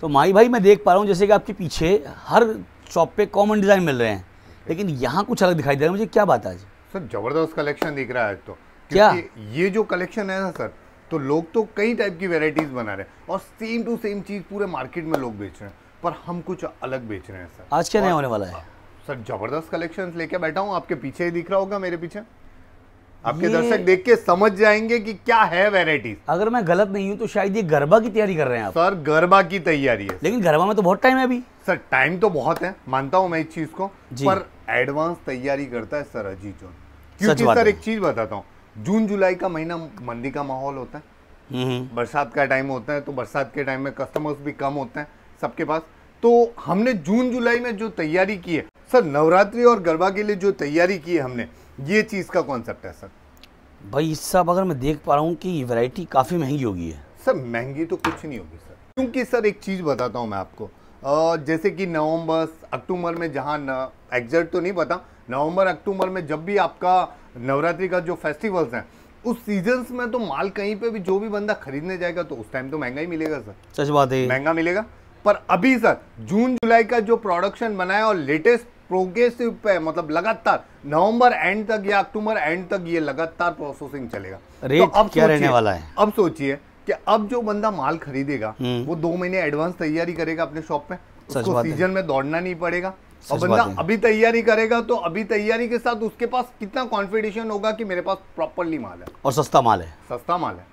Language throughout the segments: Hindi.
तो माई भाई मैं देख पा रहा हूँ जैसे कि आपके पीछे हर शॉप पे कॉमन डिज़ाइन मिल रहे हैं लेकिन यहाँ कुछ अलग दिखाई दे रहा है मुझे क्या बात आज सर ज़बरदस्त कलेक्शन दिख रहा है आज तो क्या ये जो कलेक्शन है ना सर तो लोग तो कई टाइप की वेराइटीज़ बना रहे हैं और सेम टू सेम चीज़ पूरे मार्केट में लोग बेच रहे हैं पर हम कुछ अलग बेच रहे हैं सर आज क्या नया होने वाला है सर ज़बरदस्त कलेक्शन लेके बैठा हूँ आपके पीछे ही दिख रहा होगा मेरे पीछे आपके दर्शक देख के समझ जाएंगे कि क्या है वेराइटीज अगर मैं गलत नहीं हूँ तो शायद ये गरबा की तैयारी कर रहे हैं आप सर गरबा की तैयारी है लेकिन गरबा में तो बहुत टाइम है अभी सर टाइम तो बहुत है मानता हूँ मैं इस चीज को पर एडवांस तैयारी करता है सर अजीत जोन क्योंकि सर एक चीज बताता हूँ जून जुलाई का महीना मंदी का माहौल होता है हम्म। बरसात का टाइम होता है तो बरसात के टाइम में कस्टमर्स भी कम होते हैं सबके पास तो हमने जून जुलाई में जो तैयारी की है सर नवरात्रि और गरबा के लिए जो तैयारी की है हमने ये चीज़ का कॉन्सेप्ट है सर भाई इस साहब अगर मैं देख पा रहा हूँ कि ये वैरायटी काफ़ी महंगी होगी है सर महंगी तो कुछ नहीं होगी सर क्योंकि सर एक चीज़ बताता हूँ मैं आपको जैसे कि नवंबर अक्टूबर में जहाँ एग्जैक्ट तो नहीं पता नवंबर अक्टूबर में जब भी आपका नवरात्रि का जो फेस्टिवल्स हैं उस सीजन्स में तो माल कहीं पर भी जो भी बंदा खरीदने जाएगा तो उस टाइम तो महंगा ही मिलेगा सर सच बात है महंगा मिलेगा पर अभी सर जून जुलाई का जो प्रोडक्शन बनाया और लेटेस्ट प्रोग्रेसिव पे मतलब लगातार नवंबर एंड तक या अक्टूबर एंड तक ये लगातार प्रोसेसिंग चलेगा रेट तो अब क्या रहने वाला है अब सोचिए कि अब जो बंदा माल खरीदेगा हम्म। वो दो महीने एडवांस तैयारी करेगा अपने शॉप में उसको सीजन में दौड़ना नहीं पड़ेगा और बंदा अभी तैयारी करेगा तो अभी तैयारी के साथ उसके पास कितना कॉन्फिडेशन होगा कि मेरे पास प्रॉपरली माल है और सस्ता माल है सस्ता माल है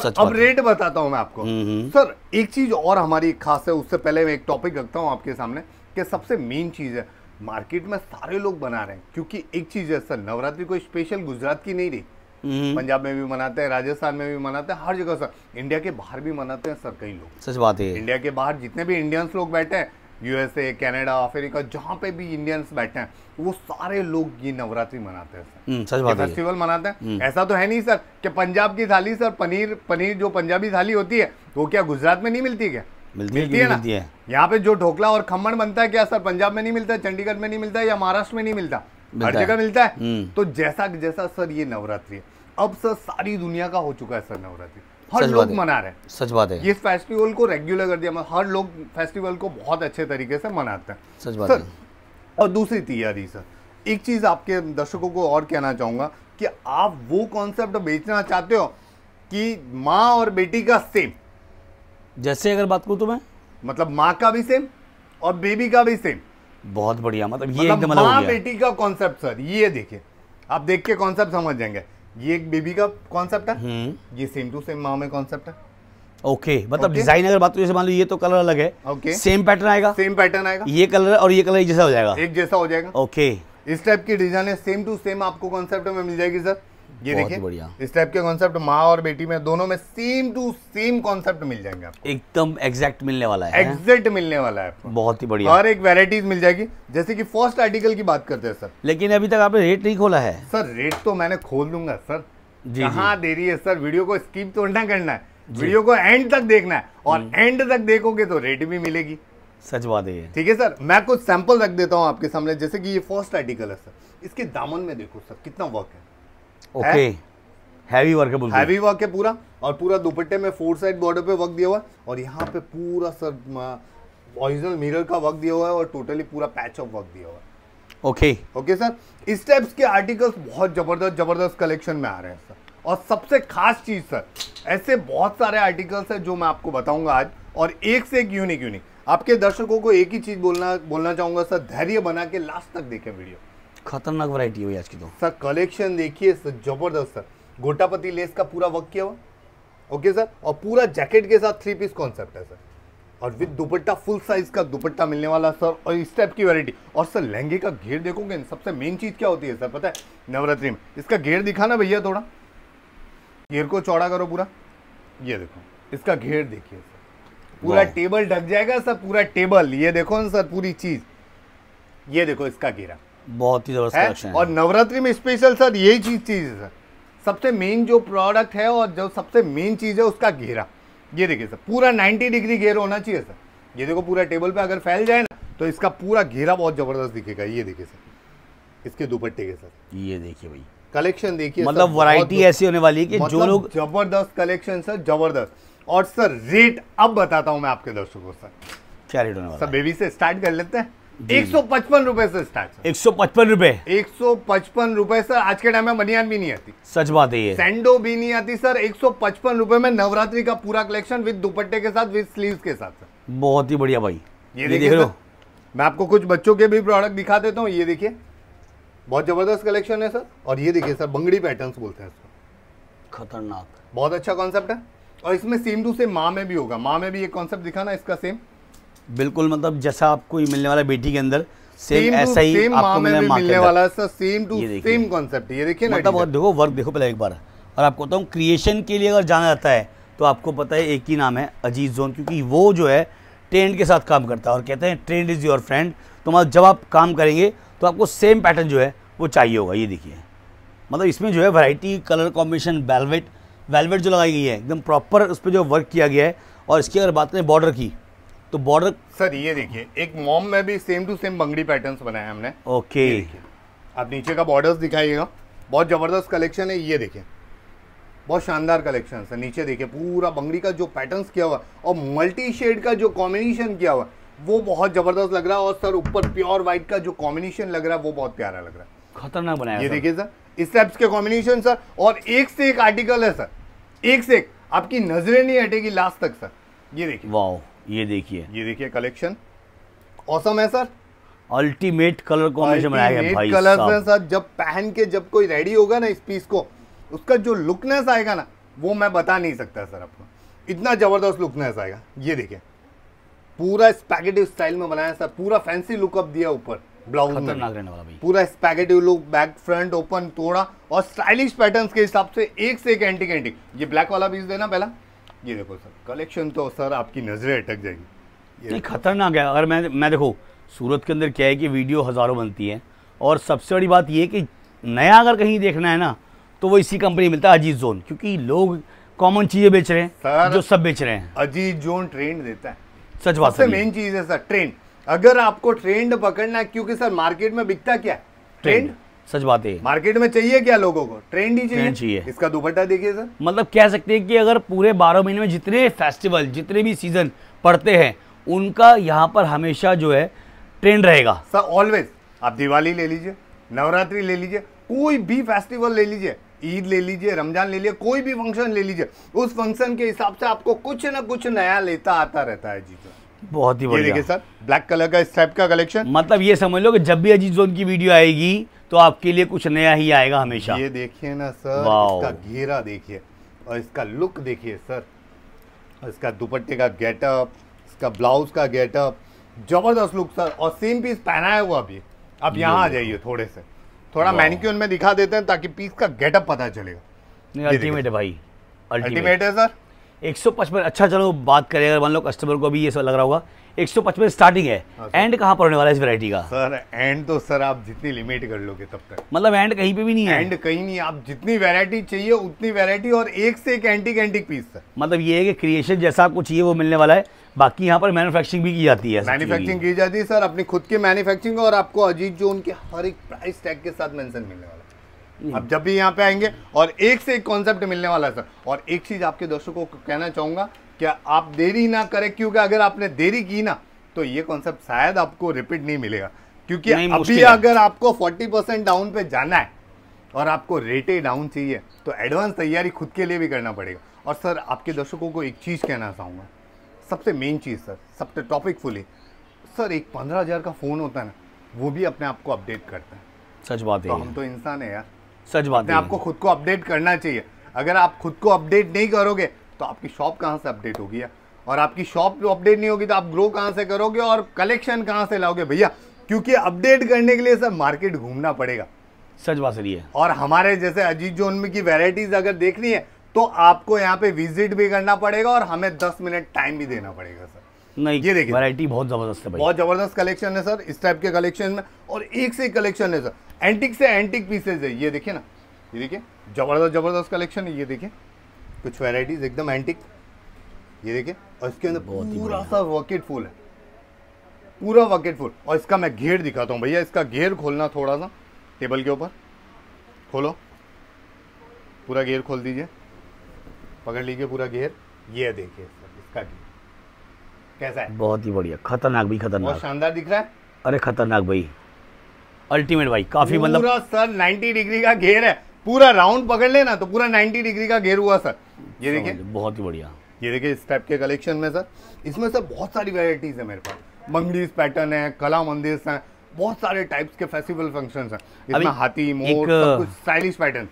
सर अब रेट बताता हूँ मैं आपको हम्म, हम्म। सर एक चीज और हमारी खास है उससे पहले मैं एक टॉपिक रखता हूँ आपके सामने कि सबसे मेन चीज है मार्केट में सारे लोग बना रहे हैं क्योंकि एक चीज़ है सर नवरात्रि कोई स्पेशल गुजरात की नहीं रही हम्म। पंजाब में भी मनाते हैं राजस्थान में भी मनाते हैं हर जगह सर इंडिया के बाहर भी मनाते हैं सर कई लोग सच बात है इंडिया के बाहर जितने भी इंडियंस लोग बैठे हैं यूएसए कनाडा अफ्रीका जहाँ पे भी इंडियंस बैठे हैं वो सारे लोग ये नवरात्रि मनाते हैं हम्म, सच बात फेस्टिवल मनाते हैं हम्म। ऐसा तो है नहीं सर कि पंजाब की थाली सर पनीर पनीर जो पंजाबी थाली होती है वो क्या गुजरात में नहीं मिलती क्या मिलती, मिलती है, मिलती है यहाँ पे जो ढोकला और खम्मन बनता है क्या सर पंजाब में नहीं मिलता है चंडीगढ़ में नहीं मिलता या महाराष्ट्र में नहीं मिलता हर जगह मिलता है हम्म। तो जैसा जैसा सर ये नवरात्रि अब सर सारी दुनिया का हो चुका है सर नवरात्रि हर लोग मना रहे हैं सच बात है ये फेस्टिवल को रेगुलर कर दिया मतलब हर लोग फेस्टिवल को बहुत अच्छे तरीके से मनाते हैं सच बात सर और दूसरी तैयारी सर एक चीज़ आपके दर्शकों को और कहना चाहूंगा कि आप वो कॉन्सेप्ट बेचना चाहते हो कि माँ और बेटी का सेम जैसे अगर बात करूँ तो मैं मतलब माँ का भी सेम और बेबी का भी सेम बहुत बढ़िया मतलब ये मतलब एकदम माँ बेटी का कॉन्सेप्ट सर ये देखिए आप देख के कॉन्सेप्ट समझ जाएंगे ये एक बेबी का कॉन्सेप्ट है हम्म। ये सेम टू सेम माँ में कॉन्सेप्ट है ओके okay, मतलब डिजाइन okay? अगर बात जैसे मान लो ये तो कलर अलग है ओके सेम पैटर्न आएगा सेम पैटर्न आएगा ये कलर और ये कलर एक जैसा हो जाएगा एक जैसा हो जाएगा ओके okay. इस टाइप की डिजाइन है सेम टू सेम आपको कॉन्सेप्ट में मिल जाएगी सर ये देखिए बढ़िया इस टाइप के कॉन्सेप्ट माँ और बेटी में दोनों में सेम टू सेम कॉन्सेप्ट मिल जाएंगे आपको एकदम एग्जैक्ट मिलने वाला है एग्जैक्ट मिलने वाला है बहुत ही बढ़िया और एक वेराइटीज मिल जाएगी जैसे कि फर्स्ट आर्टिकल की बात करते हैं सर लेकिन अभी तक आपने रेट नहीं खोला है सर रेट तो मैंने खोल दूंगा सर जी कहाँ दे रही है सर वीडियो को स्किप तो ना करना है वीडियो को एंड तक देखना है और एंड हम्म। तक देखोगे तो रेट भी मिलेगी सच बात है ठीक है सर मैं कुछ सैंपल रख देता हूँ आपके सामने जैसे कि ये फर्स्ट आर्टिकल है सर इसके दामन में देखो सर कितना वर्क है ओके हैवी वर्क है बिल्कुल हैवी वर्क है पूरा और पूरा दुपट्टे में फोर साइड बॉर्डर पे वर्क दिया हुआ है और यहाँ पे पूरा सर ओरिजिनल मिरर का वर्क दिया हुआ है और टोटली पूरा पैच ऑफ वर्क दिया हुआ है ओके ओके सर इस टाइप्स के आर्टिकल्स बहुत जबरदस्त जबरदस्त कलेक्शन में आ रहे हैं सर और सबसे खास चीज़ सर ऐसे बहुत सारे आर्टिकल्स हैं जो मैं आपको बताऊंगा आज और एक से एक यूनिक यूनिक आपके दर्शकों को एक ही चीज़ बोलना बोलना चाहूंगा सर धैर्य बना के लास्ट तक देखें वीडियो खतरनाक वैरायटी हुई आज की तो सर कलेक्शन देखिए सर जबरदस्त सर गोटापति लेस का पूरा वर्क किया हुआ ओके सर और पूरा जैकेट के साथ थ्री पीस कॉन्सेप्ट है सर और विद दुपट्टा फुल साइज का दुपट्टा मिलने वाला सर और इस टाइप की वैरायटी और सर लहंगे का घेर देखोगे सबसे मेन चीज़ क्या होती है सर पता है नवरात्रि में इसका घेर दिखाना भैया थोड़ा घेर को चौड़ा करो पूरा ये देखो इसका घेर देखिए सर पूरा टेबल ढक जाएगा सर पूरा टेबल ये देखो ना सर पूरी चीज़ ये देखो इसका घेरा बहुत ही जबरदस्त और नवरात्रि में स्पेशल सर यही चीज़ चीज़ है सर सबसे मेन जो प्रोडक्ट है और जो सबसे मेन चीज़ है उसका घेरा ये देखिए सर पूरा 90 डिग्री घेर होना चाहिए सर ये देखो पूरा टेबल पे अगर फैल जाए ना तो इसका पूरा घेरा बहुत ज़बरदस्त दिखेगा ये देखिए सर इसके दुपट्टे के सर ये देखिए भाई कलेक्शन देखिए मतलब वैरायटी ऐसी होने वाली है कि मतलब जो लोग जबरदस्त कलेक्शन सर जबरदस्त और सर रेट अब बताता हूँ मैं आपके दर्शकों सर क्या रेट होने वाला सर बेबी से स्टार्ट कर लेते हैं एक सौ पचपन रूपए से स्टार्ट एक सौ पचपन रुपए एक सौ पचपन रूपए सर आज के टाइम में बनियान भी नहीं आती सच बात है ये सैंडो भी नहीं आती सर एक सौ पचपन रूपए में नवरात्रि का पूरा कलेक्शन विद दुपट्टे के साथ विद स्लीव के साथ सर बहुत ही बढ़िया भाई ये, ये देख लो मैं आपको कुछ बच्चों के भी प्रोडक्ट दिखा देता हूँ ये देखिए बहुत जबरदस्त कलेक्शन है सर और ये देखिए सर बंगड़ी पैटर्न बोलते हैं खतरनाक बहुत अच्छा कॉन्सेप्ट है और इसमें सेम टू सेम माँ में भी होगा माँ में भी ये कॉन्सेप्ट दिखाना इसका सेम बिल्कुल मतलब जैसा आपको ये मिलने वाला बेटी के अंदर सेम ऐसा ही आपको मिलने, मिलने वाला सेम टू सेम कॉन्सेप्ट ये देखिए मतलब और देखो वर्क देखो पहले एक बार और आपको बताऊँ क्रिएशन के लिए अगर जाना जाता है तो आपको पता है एक ही नाम है अजीज जोन क्योंकि वो जो है ट्रेंड के साथ काम करता है और कहते हैं ट्रेंड इज़ योर फ्रेंड तो मतलब जब आप काम करेंगे तो आपको सेम पैटर्न जो है वो चाहिए होगा ये देखिए मतलब इसमें जो है variety colour combination velvet velvet जो लगाई गई है एकदम प्रॉपर उस पर जो वर्क किया गया है और इसकी अगर बात करें बॉर्डर की तो बॉर्डर सर ये देखिए एक मॉम में भी सेम टू सेम बंगड़ी पैटर्न बनाए हमने ओके आप नीचे का बॉर्डर्स दिखाइएगा बहुत ज़बरदस्त कलेक्शन है ये देखिए बहुत शानदार कलेक्शन है नीचे देखिए पूरा बंगड़ी का जो पैटर्न्स किया हुआ और मल्टी शेड का जो कॉम्बिनेशन किया हुआ वो बहुत ज़बरदस्त लग रहा है और सर ऊपर प्योर व्हाइट का जो कॉम्बिनेशन लग रहा है वो बहुत प्यारा लग रहा है खतरनाक बनाया ये देखिए सर इस टाइप्स के कॉम्बिनेशन सर और एक से एक आर्टिकल है सर एक से एक आपकी नजरें नहीं हटेगी लास्ट तक सर ये देखिए वाह ये देखिए ये देखिए कलेक्शन औसम है सर अल्टीमेट कलर कॉम्बिनेशन बनाया गया भाई कलर सर सर जब पहन के जब कोई रेडी होगा ना इस पीस को उसका जो लुकनेस आएगा ना वो मैं बता नहीं सकता सर आपको इतना जबरदस्त लुकनेस आएगा ये देखिए पूरा स्पैगेटिव स्टाइल में बनाया सर पूरा फैंसी लुकअप दिया ऊपर ब्लाउज में वाला भाई पूरा spaghetti look back front open थोड़ा और स्टाइलिश पैटर्न्स के हिसाब से एक से एक एंटी एंटिक ये ब्लैक वाला पीस देना पहला ये देखो सर कलेक्शन तो सर आपकी नज़रें अटक जाएगी ये खतरनाक है अगर मैं मैं देखो सूरत के अंदर क्या है कि वीडियो हज़ारों बनती है और सबसे बड़ी बात यह कि नया अगर कहीं देखना है ना तो वो इसी कंपनी मिलता है अजीत जोन क्योंकि लोग कॉमन चीज़ें बेच रहे हैं जो सब बेच रहे हैं अजीत जोन ट्रेंड देता है सच बात है मेन चीज़ है सर ट्रेंड अगर आपको ट्रेंड पकड़ना है क्योंकि सर मार्केट में बिकता क्या है ट्रेंड सच बात है मार्केट में चाहिए क्या लोगों को ट्रेंड ही चाहिए, चाहिए। इसका दुपट्टा देखिए सर मतलब कह सकते हैं कि अगर पूरे बारह महीने में जितने फेस्टिवल जितने भी सीजन पड़ते हैं उनका यहाँ पर हमेशा जो है ट्रेंड रहेगा सर ऑलवेज आप दिवाली ले लीजिए नवरात्रि ले लीजिए कोई भी फेस्टिवल ले लीजिए ईद ले लीजिए रमजान ले लीजिए कोई भी फंक्शन ले लीजिए उस फंक्शन के हिसाब से आपको कुछ ना कुछ नया लेता आता रहता है जी सर बहुत ही बढ़िया देखिए सर ब्लैक कलर का इस टाइप का कलेक्शन मतलब ये समझ लो कि जब भी अजीत जोन की वीडियो आएगी तो आपके लिए कुछ नया ही आएगा हमेशा ये देखिए ना सर इसका घेरा देखिए और इसका लुक देखिए सर इसका दुपट्टे का गेटअप इसका ब्लाउज का गेटअप जबरदस्त लुक सर और सेम पीस पहनाया हुआ अभी अब यहाँ आ जाइए थोड़े से थोड़ा मैनिक्यून में दिखा देते हैं ताकि पीस का गेटअप पता चलेगा अल्टीमेट भाई अल्टीमेट है सर 155 अच्छा चलो बात करें अगर मान लो कस्टमर को भी ये लग रहा होगा 155 स्टार्टिंग है एंड हाँ, कहाँ पर होने वाला है इस वैरायटी का सर एंड तो सर आप जितनी लिमिट कर लोगे तब तक मतलब एंड कहीं पे भी नहीं है एंड कहीं नहीं आप जितनी वैरायटी चाहिए उतनी वैरायटी और एक से एक एंटी एंटीक पीस सर मतलब ये है कि क्रिएशन जैसा आपको चाहिए वो मिलने वाला है बाकी यहाँ पर मैन्युफैक्चरिंग भी की जाती है मैनुफैक्चरिंग की जाती है सर अपनी खुद की मैन्युफैक्चरिंग और आपको अजीत जो उनके हर एक प्राइस टैग के साथ मैं मिलने वाला है Hmm. आप जब भी यहाँ पे आएंगे और एक से एक कॉन्सेप्ट मिलने वाला है सर और एक चीज़ आपके दोस्तों को कहना चाहूंगा कि आप देरी ना करें क्योंकि अगर आपने देरी की ना तो ये कॉन्सेप्ट शायद आपको रिपीट नहीं मिलेगा क्योंकि अभी अगर आपको 40 डाउन पे जाना है और आपको रेटे डाउन चाहिए तो एडवांस तैयारी खुद के लिए भी करना पड़ेगा और सर आपके दर्शकों को एक चीज़ कहना चाहूँगा सबसे मेन चीज़ सर सबसे टॉपिक फुली सर एक पंद्रह हज़ार का फ़ोन होता है ना वो भी अपने आप को अपडेट करता है सच बात तो है हम तो इंसान है यार सच बात है आपको खुद को अपडेट करना चाहिए अगर आप खुद को अपडेट नहीं करोगे तो आपकी शॉप कहाँ से अपडेट होगी और आपकी शॉप अपडेट नहीं होगी तो आप ग्रो कहाँ से करोगे और कलेक्शन कहाँ से लाओगे भैया क्योंकि अपडेट करने के लिए सर मार्केट घूमना पड़ेगा सच बात सही है और हमारे जैसे अजीत जोन में की वेराइटीज अगर देखनी है तो आपको यहाँ पे विजिट भी करना पड़ेगा और हमें दस मिनट टाइम भी देना पड़ेगा सर नहीं ये देखिए वैरायटी बहुत जबरदस्त है भाई बहुत जबरदस्त कलेक्शन है सर इस टाइप के कलेक्शन में और एक से एक कलेक्शन है सर एंटिक से एंटिक पीसेज है ये देखिए ना ये देखिए ज़बरदस्त ज़बरदस्त कलेक्शन है ये देखिए कुछ वेराइटीज़ एकदम एंटिक ये देखिए और इसके अंदर पूरा सा वॉकेट फूल है पूरा वॉकेट फूल और इसका मैं घेर दिखाता हूँ भैया इसका घेर खोलना थोड़ा सा टेबल के ऊपर खोलो पूरा घेर खोल दीजिए पकड़ लीजिए पूरा घेर ये देखिए इसका घेर कैसा है बहुत ही बढ़िया खतरनाक भी खतरनाक बहुत शानदार दिख रहा है अरे खतरनाक भाई अल्टीमेट भाई काफी मतलब पूरा सर 90 डिग्री का घेर है पूरा राउंड पकड़ लेना तो पूरा 90 डिग्री का घेर हुआ सर ये देखिए बहुत ही बढ़िया ये देखिए इस टाइप के कलेक्शन में सर इसमें सर बहुत सारी वेराइटीज है मेरे पास मंगलीस पैटर्न है कला मंदिर है बहुत सारे टाइप्स के फेस्टिवल फंक्शन है इसमें हाथी मोर स्टाइलिश पैटर्न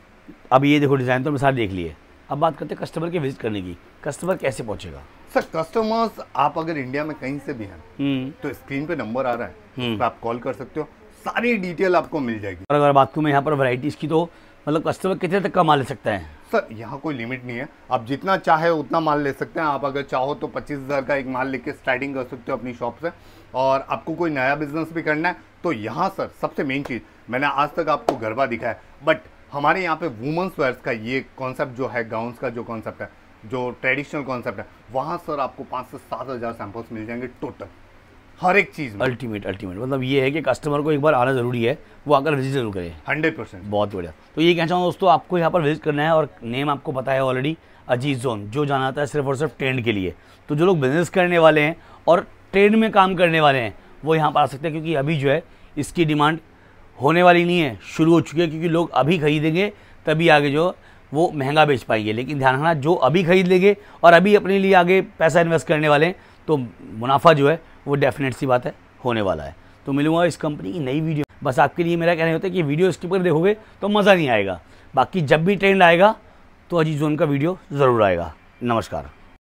अब ये देखो डिजाइन तो हमने सारे देख लिए अब बात करते हैं कस्टमर के विजिट करने की कस्टमर कैसे पहुंचेगा सर कस्टमर्स आप अगर इंडिया में कहीं से भी हैं हम्म। तो स्क्रीन पे नंबर आ रहा है हम्म। तो आप कॉल कर सकते हो सारी डिटेल आपको मिल जाएगी और अगर बात करूँ मैं यहाँ पर वराइटीज की तो मतलब कस्टमर कितने तक का माल ले सकता है सर यहाँ कोई लिमिट नहीं है आप जितना चाहे उतना माल ले सकते हैं आप अगर चाहो तो पच्चीस हज़ार का एक माल लेके स्टार्टिंग कर सकते हो अपनी शॉप से और आपको कोई नया बिजनेस भी करना है तो यहाँ सर सबसे मेन चीज़ मैंने आज तक आपको गरबा दिखाया बट हमारे यहाँ पे वुमेंस वेयर्स का ये कॉन्सेप्ट जो है गाउन का जो कॉन्सेप्ट है जो ट्रेडिशनल कॉन्सेप्ट है वहाँ सर आपको पाँच से सात हज़ार सैम्पल्स मिल जाएंगे टोटल हर एक चीज़ अल्टीमेट अल्टीमेट मतलब ये है कि कस्टमर को एक बार आना ज़रूरी है वो आकर विजिट जरूर करें हंड्रेड परसेंट बहुत बढ़िया तो ये कहना चाहूँ दोस्तों आपको यहाँ पर विजिट करना है और नेम आपको पता है ऑलरेडी अजीज जोन जो जाना आता है सिर्फ और सिर्फ ट्रेंड के लिए तो जो लोग बिजनेस करने वाले हैं और ट्रेंड में काम करने वाले हैं वो यहाँ पर आ सकते हैं क्योंकि अभी जो है इसकी डिमांड होने वाली नहीं है शुरू हो चुकी है क्योंकि लोग अभी खरीदेंगे तभी आगे जो वो महंगा बेच पाएंगे लेकिन ध्यान रखना जो अभी खरीद लेंगे और अभी अपने लिए आगे पैसा इन्वेस्ट करने वाले हैं तो मुनाफा जो है वो डेफिनेट सी बात है होने वाला है तो मिलूंगा इस कंपनी की नई वीडियो बस आपके लिए मेरा कहना होता है कि वीडियो स्किप कर देखोगे तो मज़ा नहीं आएगा बाकी जब भी ट्रेंड आएगा तो अजीज़ जोन का वीडियो ज़रूर आएगा नमस्कार